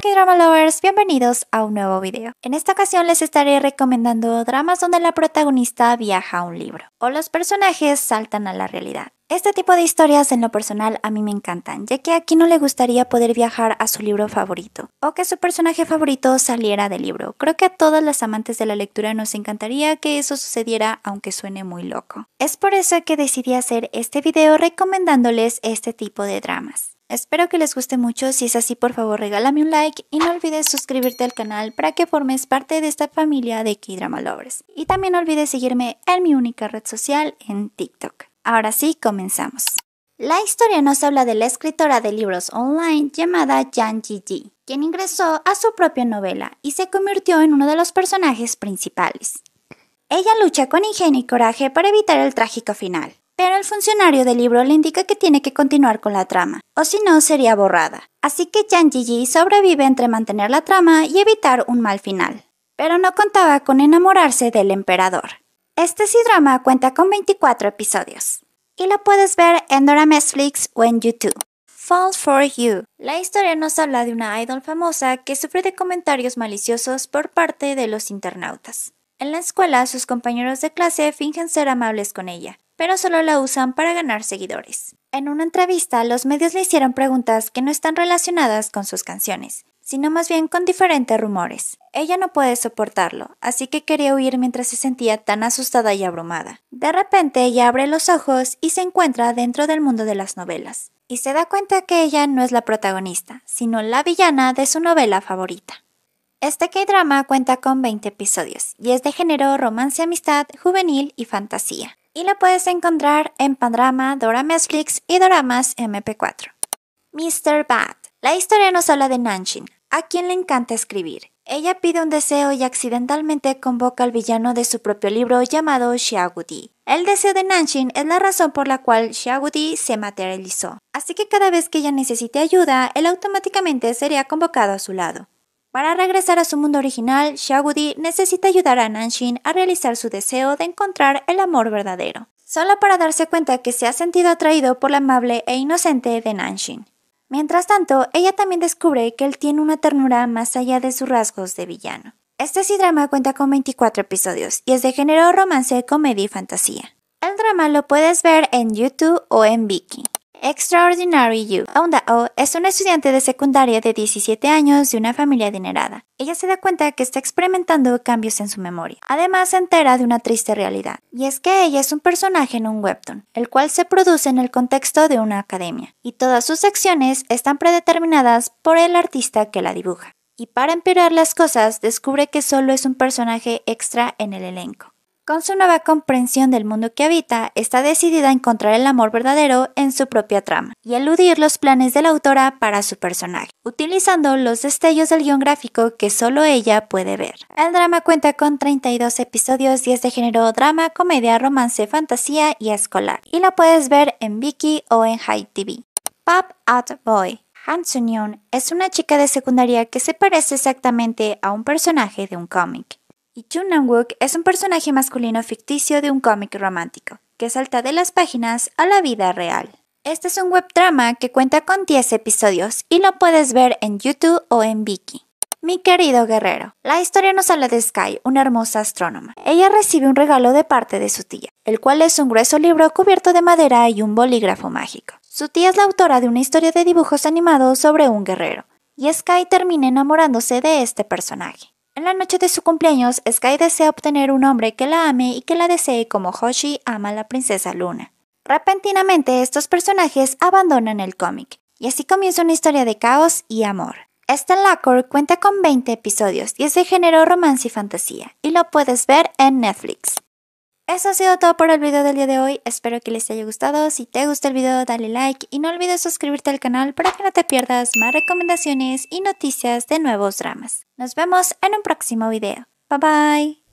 K-Drama Lovers, bienvenidos a un nuevo video. En esta ocasión les estaré recomendando dramas donde la protagonista viaja a un libro o los personajes saltan a la realidad. Este tipo de historias en lo personal a mí me encantan, ya que a quien no le gustaría poder viajar a su libro favorito o que su personaje favorito saliera del libro. Creo que a todas las amantes de la lectura nos encantaría que eso sucediera aunque suene muy loco. Es por eso que decidí hacer este video recomendándoles este tipo de dramas. Espero que les guste mucho, si es así por favor regálame un like y no olvides suscribirte al canal para que formes parte de esta familia de K-Drama Lovers. Y también no olvides seguirme en mi única red social en TikTok. Ahora sí, comenzamos. La historia nos habla de la escritora de libros online llamada Yang Ji, quien ingresó a su propia novela y se convirtió en uno de los personajes principales. Ella lucha con ingenio y coraje para evitar el trágico final, pero el funcionario del libro le indica que tiene que continuar con la trama, o si no sería borrada. Así que Yang Ji sobrevive entre mantener la trama y evitar un mal final. Pero no contaba con enamorarse del emperador. Este drama cuenta con 24 episodios y lo puedes ver en Dora Netflix o en YouTube. Fall for You. La historia nos habla de una idol famosa que sufre de comentarios maliciosos por parte de los internautas. En la escuela, sus compañeros de clase fingen ser amables con ella, pero solo la usan para ganar seguidores. En una entrevista, los medios le hicieron preguntas que no están relacionadas con sus canciones, sino más bien con diferentes rumores. Ella no puede soportarlo, así que quería huir mientras se sentía tan asustada y abrumada. De repente ella abre los ojos y se encuentra dentro del mundo de las novelas, y se da cuenta que ella no es la protagonista, sino la villana de su novela favorita. Este K-drama cuenta con 20 episodios y es de género romance, amistad, juvenil y fantasía y la puedes encontrar en Pandrama, Dora y Doramas MP4. Mr. Bad. La historia nos habla de Nanshin, a quien le encanta escribir. Ella pide un deseo y accidentalmente convoca al villano de su propio libro llamado Xiaogudi. El deseo de Nanshin es la razón por la cual Xiaogudi se materializó, así que cada vez que ella necesite ayuda, él automáticamente sería convocado a su lado. Para regresar a su mundo original, Shagudi necesita ayudar a Nanshin a realizar su deseo de encontrar el amor verdadero, solo para darse cuenta que se ha sentido atraído por la amable e inocente de Nanshin. Mientras tanto, ella también descubre que él tiene una ternura más allá de sus rasgos de villano. Este sí drama cuenta con 24 episodios y es de género romance, comedia y fantasía. El drama lo puedes ver en YouTube o en Viki. Extraordinary You. Onda O es una estudiante de secundaria de 17 años de una familia adinerada. Ella se da cuenta que está experimentando cambios en su memoria. Además, se entera de una triste realidad, y es que ella es un personaje en un webtoon, el cual se produce en el contexto de una academia, y todas sus acciones están predeterminadas por el artista que la dibuja. Y para empeorar las cosas, descubre que solo es un personaje extra en el elenco. Con su nueva comprensión del mundo que habita, está decidida a encontrar el amor verdadero en su propia trama y eludir los planes de la autora para su personaje, utilizando los destellos del guión gráfico que solo ella puede ver. El drama cuenta con 32 episodios y es de género drama, comedia, romance, fantasía y escolar, y la puedes ver en Viki o en High TV. Pop out Boy Han es una chica de secundaria que se parece exactamente a un personaje de un cómic. Y Chun wook es un personaje masculino ficticio de un cómic romántico, que salta de las páginas a la vida real. Este es un drama que cuenta con 10 episodios y lo puedes ver en YouTube o en Viki. Mi querido guerrero, la historia nos habla de Sky, una hermosa astrónoma. Ella recibe un regalo de parte de su tía, el cual es un grueso libro cubierto de madera y un bolígrafo mágico. Su tía es la autora de una historia de dibujos animados sobre un guerrero, y Sky termina enamorándose de este personaje. En la noche de su cumpleaños, Sky desea obtener un hombre que la ame y que la desee como Hoshi ama a la princesa Luna. Repentinamente, estos personajes abandonan el cómic, y así comienza una historia de caos y amor. Este Lacor cuenta con 20 episodios y es de género romance y fantasía, y lo puedes ver en Netflix. Eso ha sido todo por el video del día de hoy, espero que les haya gustado, si te gusta el video dale like y no olvides suscribirte al canal para que no te pierdas más recomendaciones y noticias de nuevos dramas. Nos vemos en un próximo video, bye bye.